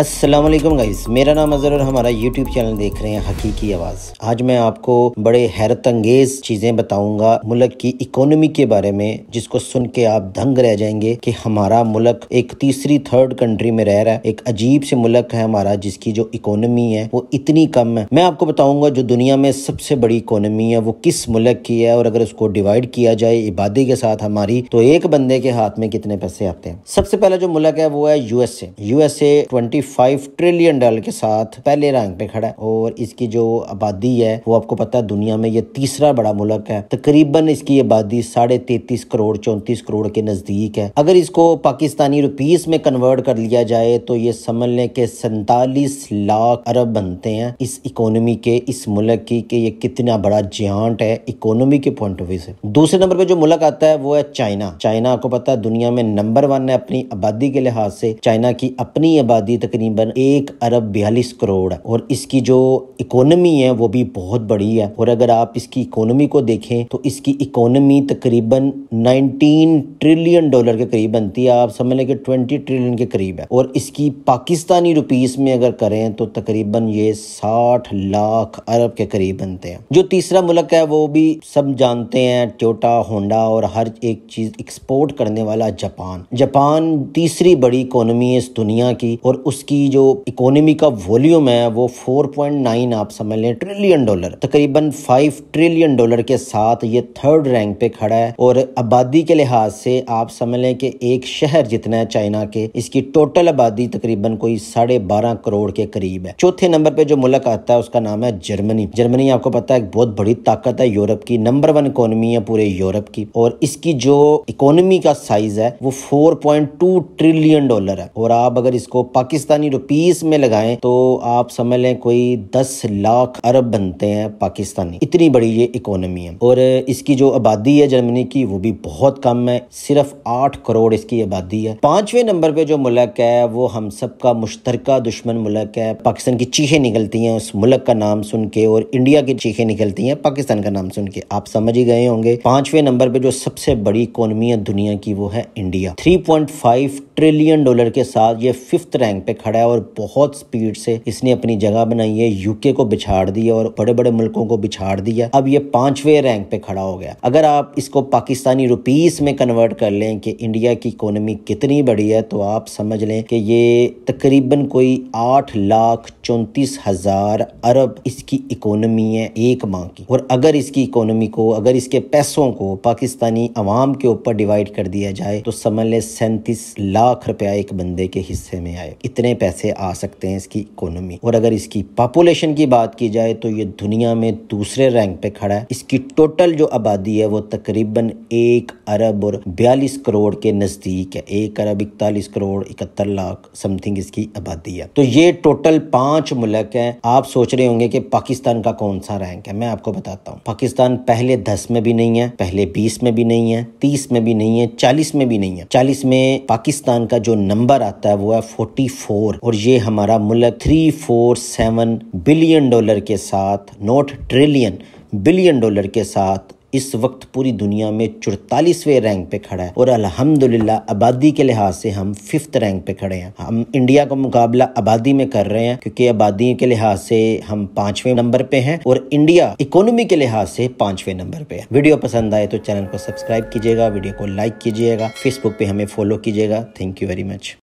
अस्सलाम वालेकुम गाइस मेरा नाम अजहर और हमारा यूट्यूब चैनल देख रहे हैं हकीकी आवाज़ आज मैं आपको बड़े हैरत अंगेज चीज़ें बताऊंगा मुल्क की इकोनॉमी के बारे में जिसको सुन के आप दंग रह जाएंगे कि हमारा मुल्क एक तीसरी थर्ड कंट्री में रह रहा है एक अजीब से मुल्क है हमारा जिसकी जो इकोनॉमी है वो इतनी कम है मैं आपको बताऊंगा जो दुनिया में सबसे बड़ी इकोनॉमी है वो किस मुल्क की है और अगर उसको डिवाइड किया जाए इबादी के साथ हमारी तो एक बंदे के हाथ में कितने पैसे आते हैं सबसे पहला जो मुल्क है वो है USA USA twenty five trillion dollar के साथ पहले रैंक पे खड़ा है और इसकी जो आबादी है वो आपको पता है दुनिया में ये तीसरा बड़ा मुल्क है तकरीबन इसकी आबादी साढ़े तैतीस करोड़ चौंतीस करोड़ के नजदीक है अगर इसको पाकिस्तानी रुपीस में कन्वर्ट कर लिया जाए तो ये समझ लें कि सैतालीस लाख अरब बनते हैं इस इकोनॉमी के इस मुल्क की कि ये कितना बड़ा जियांट है इकोनॉमी के पॉइंट ऑफ व्यू से दूसरे नंबर पर जो मुल्क आता है वो है चाइना चाइना आपको पता है दुनिया में नंबर वन है अपनी आबादी के लिहाज से चाइना की अपनी आबादी तक तकरीबन एक अरब बयालीस करोड़ है और इसकी जो इकोनॉमी है वो भी बहुत बड़ी है और अगर आप इसकी इकोनॉमी को देखें तो इसकी इकोनॉमी तकरीबन 19 ट्रिलियन डॉलर के करीब बनती है आप समझ लें कि 20 ट्रिलियन के करीब है और इसकी पाकिस्तानी रुपीस में अगर करें तो तकरीबन ये 60 लाख अरब के करीब बनते हैं जो तीसरा मुल्क है वो भी सब जानते हैं टोटा होंडा और हर एक चीज एक्सपोर्ट करने वाला जापान जापान तीसरी बड़ी इकोनॉमी है इस दुनिया की और उस उसकी जो इकोनॉमी का वॉल्यूम है वो 4.9 आप समझ लें ट्रिलियन डॉलर तकरीबन 5 ट्रिलियन डॉलर के साथ ये थर्ड रैंक पे खड़ा है और आबादी के लिहाज से आप समझ लें कि एक शहर जितना है चाइना के इसकी टोटल आबादी तकरीबन कोई साढ़े बारह करोड़ के करीब है चौथे नंबर पे जो मुल्क आता है उसका नाम है जर्मनी जर्मनी आपको पता है बहुत बड़ी ताकत है यूरोप की नंबर वन इकोनॉमी है पूरे यूरोप की और इसकी जो इकोनॉमी का साइज है वो फोर ट्रिलियन डॉलर है और आप अगर इसको पाकिस्तान पाकिस्तानी रुपीस में लगाएं तो आप समझ लें कोई दस लाख अरब बनते हैं पाकिस्तानी इतनी बड़ी ये इकोनॉमी है और इसकी जो आबादी है जर्मनी की वो भी बहुत कम है सिर्फ आठ करोड़ इसकी आबादी है पांचवें नंबर पे जो मुल्क है वो हम सब का मुश्तरका दुश्मन मुल्क है पाकिस्तान की चीखे निकलती हैं उस मुल्क का नाम सुन के और इंडिया की चीखे निकलती हैं पाकिस्तान का नाम सुन के आप समझ ही गए होंगे पांचवें नंबर पे जो सबसे बड़ी इकोनॉमी है दुनिया की वो है India three point five trillion dollar के साथ ये फिफ्थ रैंक पे खड़ा है और बहुत स्पीड से इसने अपनी जगह बनाई है यूके को बिछाड़ दिया और बड़े बड़े मुल्कों को बिछाड़ दिया अब ये पांचवे रैंक पे खड़ा हो गया अगर आप इसको पाकिस्तानी रुपीस में कन्वर्ट कर लें कि इंडिया की इकोनॉमी कितनी बड़ी है तो आप समझ लें कि ये तकरीबन कोई आठ लाख चौंतीस हजार अरब इसकी इकोनॉमी है एक माह की और अगर इसकी इकोनॉमी को अगर इसके पैसों को पाकिस्तानी अवाम के ऊपर डिवाइड कर दिया जाए तो समझ ले सैंतीस लाख रुपया एक बंदे के हिस्से में आए इतने पैसे आ सकते हैं इसकी इकोनॉमी और अगर इसकी पॉपुलेशन की बात की जाए तो ये दुनिया में दूसरे रैंक पे खड़ा है इसकी टोटल जो आबादी है वो तकरीबन एक अरब और बयालीस करोड़ के नजदीक है एक अरब इकतालीस करोड़ इकहत्तर लाख समथिंग इसकी आबादी है तो ये टोटल पांच पांच मुल्क हैं आप सोच रहे होंगे कि पाकिस्तान का कौन सा रैंक है मैं आपको बताता हूँ पाकिस्तान पहले दस में भी नहीं है पहले बीस में भी नहीं है तीस में भी नहीं है चालीस में भी नहीं है चालीस में पाकिस्तान का जो नंबर आता है वो है फोर्टी फोर और ये हमारा मुल्क three four seven billion dollar के साथ नोट ट्रिलियन बिलियन डॉलर के साथ इस वक्त पूरी दुनिया में चौतालीसवें रैंक पे खड़ा है और अल्हम्दुलिल्लाह आबादी के लिहाज से हम फिफ्थ रैंक पे खड़े हैं हम इंडिया का मुकाबला आबादी में कर रहे हैं क्योंकि आबादी के लिहाज से हम पांचवें नंबर पे हैं और इंडिया इकोनॉमी के लिहाज से पांचवें नंबर पे है वीडियो पसंद आए तो चैनल को सब्सक्राइब कीजिएगा वीडियो को लाइक कीजिएगा फेसबुक पे हमें फॉलो कीजिएगा थैंक यू वेरी मच